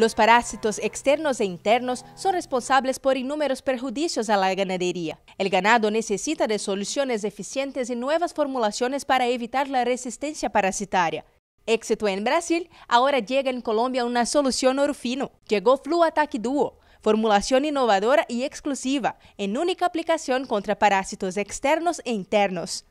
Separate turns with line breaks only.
Los parásitos externos e internos son responsables por inúmeros perjudicios a la ganadería. El ganado necesita de soluciones eficientes y nuevas formulaciones para evitar la resistencia parasitaria. Éxito en Brasil, ahora llega en Colombia una solución orfino. Llegó Flu Duo, formulación innovadora y exclusiva, en única aplicación contra parásitos externos e internos.